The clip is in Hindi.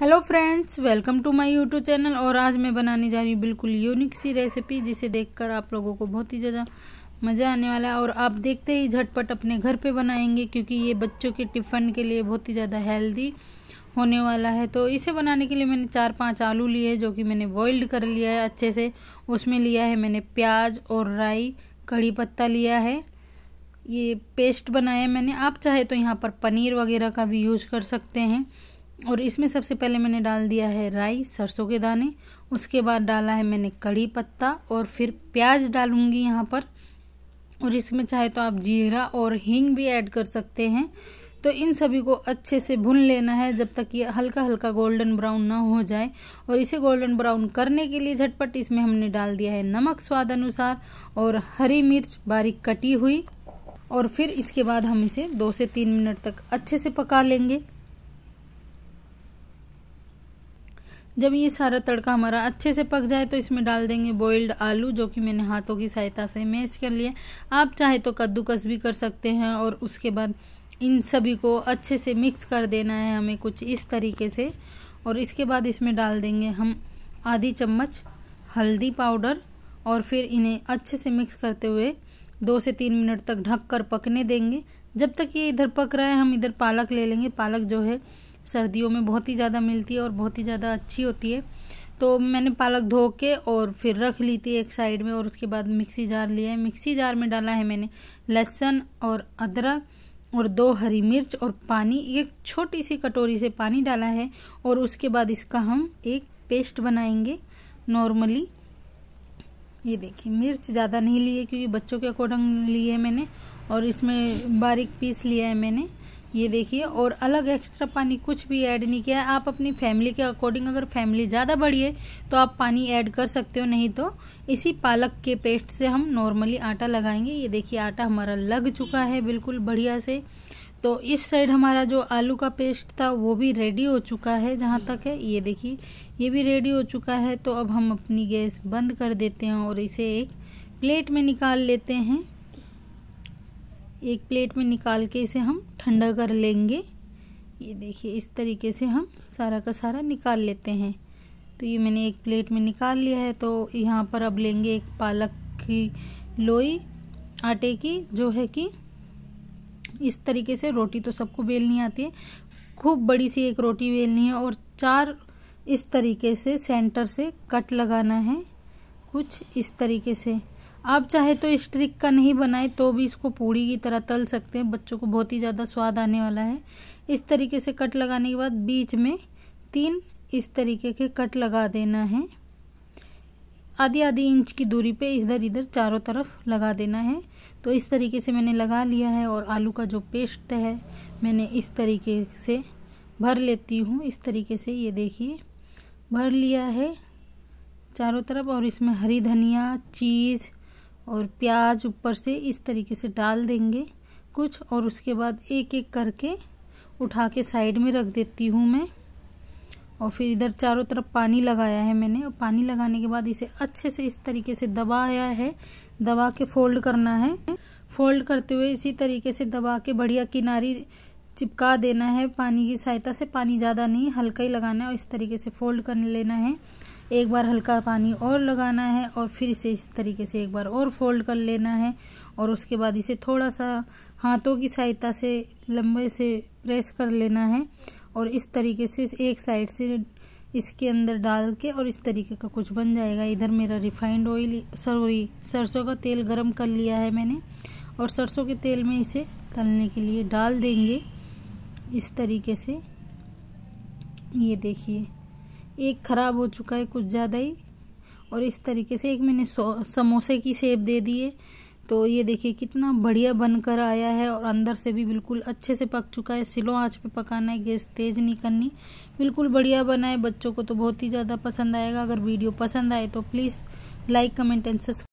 hello friends welcome to my YouTube channel और आज मैं बनाने जा रही हूँ बिल्कुल यूनिक सी रेसिपी जिसे देखकर आप लोगों को बहुत ही ज़्यादा मज़ा आने वाला है और आप देखते ही झटपट अपने घर पे बनाएंगे क्योंकि ये बच्चों के टिफ़न के लिए बहुत ही ज़्यादा हेल्दी होने वाला है तो इसे बनाने के लिए मैंने चार पाँच आलू लिए जो कि मैंने बॉइल्ड कर लिया है अच्छे से उसमें लिया है मैंने प्याज और राई कड़ी पत्ता लिया है ये पेस्ट बनाया है मैंने आप चाहे तो यहाँ पर पनीर वगैरह का भी यूज़ कर सकते हैं और इसमें सबसे पहले मैंने डाल दिया है राई सरसों के दाने उसके बाद डाला है मैंने कड़ी पत्ता और फिर प्याज डालूंगी यहाँ पर और इसमें चाहे तो आप जीरा और हींग भी ऐड कर सकते हैं तो इन सभी को अच्छे से भून लेना है जब तक ये हल्का हल्का गोल्डन ब्राउन ना हो जाए और इसे गोल्डन ब्राउन करने के लिए झटपट इसमें हमने डाल दिया है नमक स्वाद अनुसार और हरी मिर्च बारीक कटी हुई और फिर इसके बाद हम इसे दो से तीन मिनट तक अच्छे से पका लेंगे जब ये सारा तड़का हमारा अच्छे से पक जाए तो इसमें डाल देंगे बॉइल्ड आलू जो कि मैंने हाथों की सहायता से मैश कर लिए आप चाहे तो कद्दूकस भी कर सकते हैं और उसके बाद इन सभी को अच्छे से मिक्स कर देना है हमें कुछ इस तरीके से और इसके बाद इसमें डाल देंगे हम आधी चम्मच हल्दी पाउडर और फिर इन्हें अच्छे से मिक्स करते हुए दो से तीन मिनट तक ढक कर पकने देंगे जब तक ये इधर पक रहा है हम इधर पालक ले लेंगे पालक जो है सर्दियों में बहुत ही ज़्यादा मिलती है और बहुत ही ज़्यादा अच्छी होती है तो मैंने पालक धो के और फिर रख ली थी एक साइड में और उसके बाद मिक्सी जार लिया है मिक्सी जार में डाला है मैंने लहसुन और अदरक और दो हरी मिर्च और पानी एक छोटी सी कटोरी से पानी डाला है और उसके बाद इसका हम एक पेस्ट बनाएंगे नॉर्मली ये देखिए मिर्च ज़्यादा नहीं लिए क्योंकि बच्चों के अकॉर्डिंग लिए मैंने और इसमें बारीक पीस लिया है मैंने ये देखिए और अलग एक्स्ट्रा पानी कुछ भी ऐड नहीं किया है आप अपनी फैमिली के अकॉर्डिंग अगर फैमिली ज़्यादा बड़ी है तो आप पानी ऐड कर सकते हो नहीं तो इसी पालक के पेस्ट से हम नॉर्मली आटा लगाएंगे ये देखिए आटा हमारा लग चुका है बिल्कुल बढ़िया से तो इस साइड हमारा जो आलू का पेस्ट था वो भी रेडी हो चुका है जहाँ तक है ये देखिए ये भी रेडी हो चुका है तो अब हम अपनी गैस बंद कर देते हैं और इसे एक प्लेट में निकाल लेते हैं एक प्लेट में निकाल के इसे हम ठंडा कर लेंगे ये देखिए इस तरीके से हम सारा का सारा निकाल लेते हैं तो ये मैंने एक प्लेट में निकाल लिया है तो यहाँ पर अब लेंगे एक पालक की लोई आटे की जो है कि इस तरीके से रोटी तो सबको बेलनी आती है खूब बड़ी सी एक रोटी बेलनी है और चार इस तरीके से सेंटर से कट लगाना है कुछ इस तरीके से आप चाहे तो इस ट्रिक का नहीं बनाए तो भी इसको पूड़ी की तरह तल सकते हैं बच्चों को बहुत ही ज़्यादा स्वाद आने वाला है इस तरीके से कट लगाने के बाद बीच में तीन इस तरीके के कट लगा देना है आधी आधी इंच की दूरी पे इधर इधर चारों तरफ लगा देना है तो इस तरीके से मैंने लगा लिया है और आलू का जो पेस्ट है मैंने इस तरीके से भर लेती हूँ इस तरीके से ये देखिए भर लिया है चारों तरफ और इसमें हरी धनिया चीज़ और प्याज ऊपर से इस तरीके से डाल देंगे कुछ और उसके बाद एक एक करके उठा के साइड में रख देती हूँ मैं और फिर इधर चारों तरफ पानी लगाया है मैंने और पानी लगाने के बाद इसे अच्छे से इस तरीके से दबाया है दबा के फोल्ड करना है फोल्ड करते हुए इसी तरीके से दबा के बढ़िया किनारी चिपका देना है पानी की सहायता से पानी ज़्यादा नहीं हल्का ही लगाना है और इस तरीके से फोल्ड कर लेना है एक बार हल्का पानी और लगाना है और फिर इसे इस तरीके से एक बार और फोल्ड कर लेना है और उसके बाद इसे थोड़ा सा हाथों की सहायता से लंबे से प्रेस कर लेना है और इस तरीके से एक साइड से इसके अंदर डाल के और इस तरीके का कुछ बन जाएगा इधर मेरा रिफाइंड ऑयल सॉरी सरसों का तेल गरम कर लिया है मैंने और सरसों के तेल में इसे तलने के लिए डाल देंगे इस तरीके से ये देखिए एक ख़राब हो चुका है कुछ ज़्यादा ही और इस तरीके से एक मैंने समोसे की सेब दे दी है तो ये देखिए कितना बढ़िया बनकर आया है और अंदर से भी बिल्कुल अच्छे से पक चुका है सिलो आँच पे पकाना है गैस तेज़ नहीं करनी बिल्कुल बढ़िया बना है बच्चों को तो बहुत ही ज़्यादा पसंद आएगा अगर वीडियो पसंद आए तो please like comment and subscribe